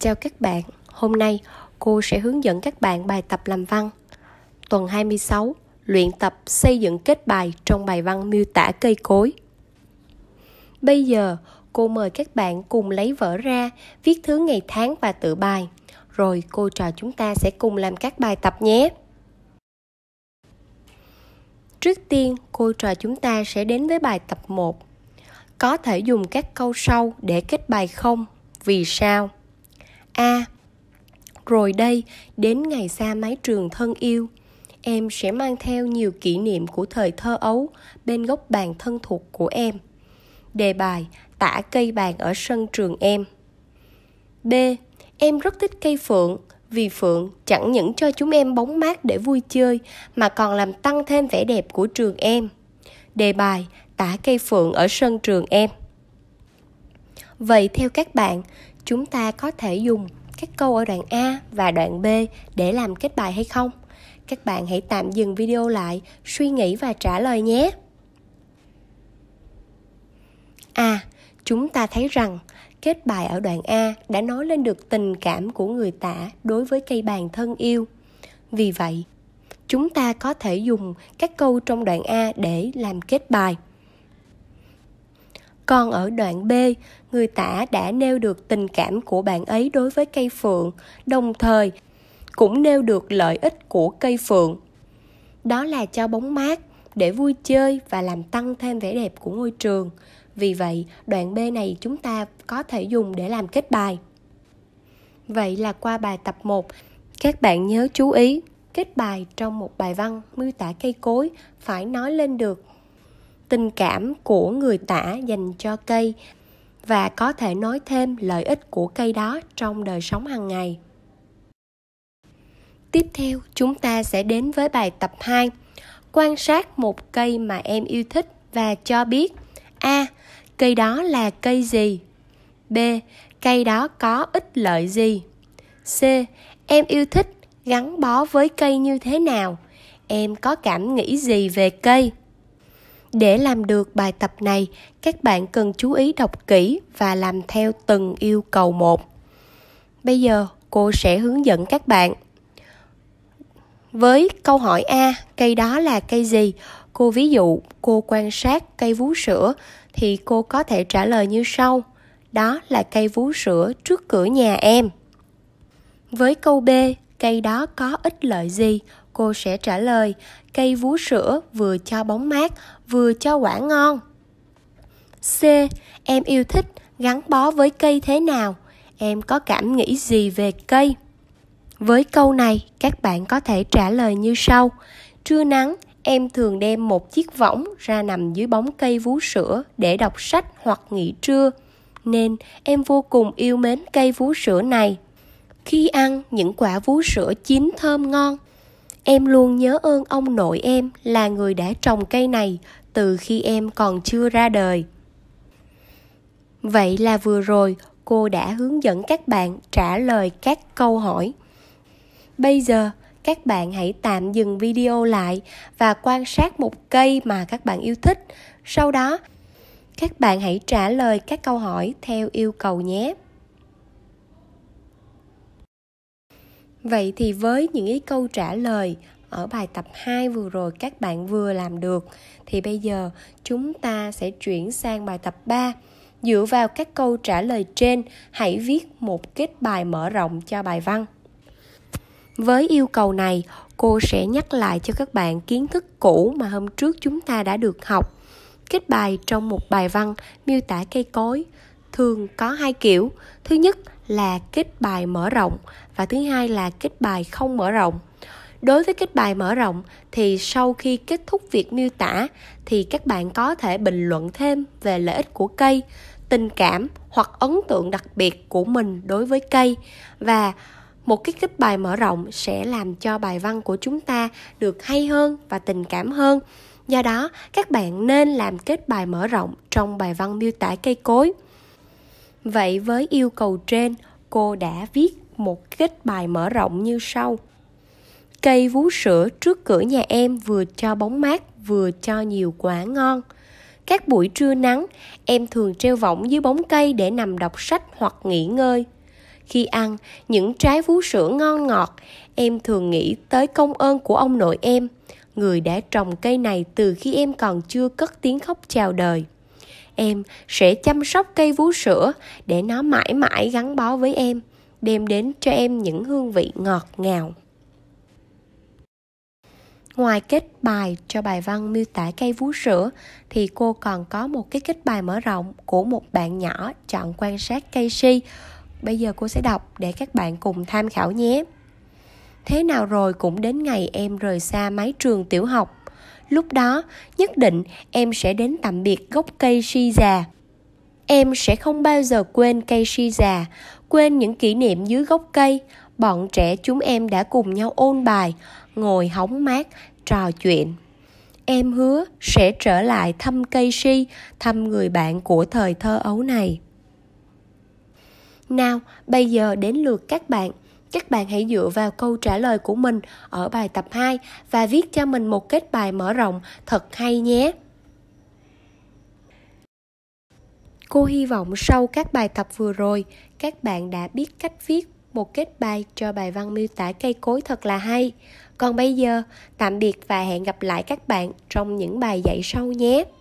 Chào các bạn, hôm nay cô sẽ hướng dẫn các bạn bài tập làm văn. Tuần 26, luyện tập xây dựng kết bài trong bài văn miêu tả cây cối. Bây giờ, cô mời các bạn cùng lấy vở ra, viết thứ ngày tháng và tự bài. Rồi cô trò chúng ta sẽ cùng làm các bài tập nhé. Trước tiên, cô trò chúng ta sẽ đến với bài tập 1. Có thể dùng các câu sau để kết bài không? Vì sao? a rồi đây đến ngày xa mái trường thân yêu em sẽ mang theo nhiều kỷ niệm của thời thơ ấu bên góc bàn thân thuộc của em đề bài tả cây bàn ở sân trường em b em rất thích cây phượng vì phượng chẳng những cho chúng em bóng mát để vui chơi mà còn làm tăng thêm vẻ đẹp của trường em đề bài tả cây phượng ở sân trường em Vậy theo các bạn, chúng ta có thể dùng các câu ở đoạn A và đoạn B để làm kết bài hay không? Các bạn hãy tạm dừng video lại, suy nghĩ và trả lời nhé. À, chúng ta thấy rằng kết bài ở đoạn A đã nói lên được tình cảm của người tả đối với cây bàn thân yêu. Vì vậy, chúng ta có thể dùng các câu trong đoạn A để làm kết bài. Còn ở đoạn B, người tả đã nêu được tình cảm của bạn ấy đối với cây phượng, đồng thời cũng nêu được lợi ích của cây phượng. Đó là cho bóng mát, để vui chơi và làm tăng thêm vẻ đẹp của ngôi trường. Vì vậy, đoạn B này chúng ta có thể dùng để làm kết bài. Vậy là qua bài tập 1, các bạn nhớ chú ý, kết bài trong một bài văn miêu tả cây cối phải nói lên được tình cảm của người tả dành cho cây và có thể nói thêm lợi ích của cây đó trong đời sống hàng ngày. Tiếp theo, chúng ta sẽ đến với bài tập 2. Quan sát một cây mà em yêu thích và cho biết A. Cây đó là cây gì? B. Cây đó có ích lợi gì? C. Em yêu thích gắn bó với cây như thế nào? Em có cảm nghĩ gì về cây? để làm được bài tập này các bạn cần chú ý đọc kỹ và làm theo từng yêu cầu một bây giờ cô sẽ hướng dẫn các bạn với câu hỏi a cây đó là cây gì cô ví dụ cô quan sát cây vú sữa thì cô có thể trả lời như sau đó là cây vú sữa trước cửa nhà em với câu b cây đó có ích lợi gì cô sẽ trả lời cây vú sữa vừa cho bóng mát vừa cho quả ngon c em yêu thích gắn bó với cây thế nào em có cảm nghĩ gì về cây với câu này các bạn có thể trả lời như sau trưa nắng em thường đem một chiếc võng ra nằm dưới bóng cây vú sữa để đọc sách hoặc nghỉ trưa nên em vô cùng yêu mến cây vú sữa này khi ăn những quả vú sữa chín thơm ngon em luôn nhớ ơn ông nội em là người đã trồng cây này từ khi em còn chưa ra đời vậy là vừa rồi cô đã hướng dẫn các bạn trả lời các câu hỏi bây giờ các bạn hãy tạm dừng video lại và quan sát một cây mà các bạn yêu thích sau đó các bạn hãy trả lời các câu hỏi theo yêu cầu nhé Vậy thì với những ý câu trả lời ở bài tập 2 vừa rồi các bạn vừa làm được thì bây giờ chúng ta sẽ chuyển sang bài tập 3. Dựa vào các câu trả lời trên, hãy viết một kết bài mở rộng cho bài văn. Với yêu cầu này, cô sẽ nhắc lại cho các bạn kiến thức cũ mà hôm trước chúng ta đã được học. Kết bài trong một bài văn miêu tả cây cối thường có hai kiểu. Thứ nhất là kết bài mở rộng và thứ hai là kết bài không mở rộng đối với kết bài mở rộng thì sau khi kết thúc việc miêu tả thì các bạn có thể bình luận thêm về lợi ích của cây tình cảm hoặc ấn tượng đặc biệt của mình đối với cây và một cái kết bài mở rộng sẽ làm cho bài văn của chúng ta được hay hơn và tình cảm hơn do đó các bạn nên làm kết bài mở rộng trong bài văn miêu tả cây cối Vậy với yêu cầu trên, cô đã viết một kết bài mở rộng như sau. Cây vú sữa trước cửa nhà em vừa cho bóng mát vừa cho nhiều quả ngon. Các buổi trưa nắng, em thường treo võng dưới bóng cây để nằm đọc sách hoặc nghỉ ngơi. Khi ăn những trái vú sữa ngon ngọt, em thường nghĩ tới công ơn của ông nội em, người đã trồng cây này từ khi em còn chưa cất tiếng khóc chào đời em sẽ chăm sóc cây vú sữa để nó mãi mãi gắn bó với em đem đến cho em những hương vị ngọt ngào ngoài kết bài cho bài văn miêu tả cây vú sữa thì cô còn có một cái kết bài mở rộng của một bạn nhỏ chọn quan sát cây si bây giờ cô sẽ đọc để các bạn cùng tham khảo nhé thế nào rồi cũng đến ngày em rời xa mái trường tiểu học lúc đó nhất định em sẽ đến tạm biệt gốc cây si già em sẽ không bao giờ quên cây si già quên những kỷ niệm dưới gốc cây bọn trẻ chúng em đã cùng nhau ôn bài ngồi hóng mát trò chuyện em hứa sẽ trở lại thăm cây si thăm người bạn của thời thơ ấu này nào bây giờ đến lượt các bạn các bạn hãy dựa vào câu trả lời của mình ở bài tập 2 và viết cho mình một kết bài mở rộng thật hay nhé. Cô hy vọng sau các bài tập vừa rồi, các bạn đã biết cách viết một kết bài cho bài văn miêu tả cây cối thật là hay. Còn bây giờ, tạm biệt và hẹn gặp lại các bạn trong những bài dạy sau nhé.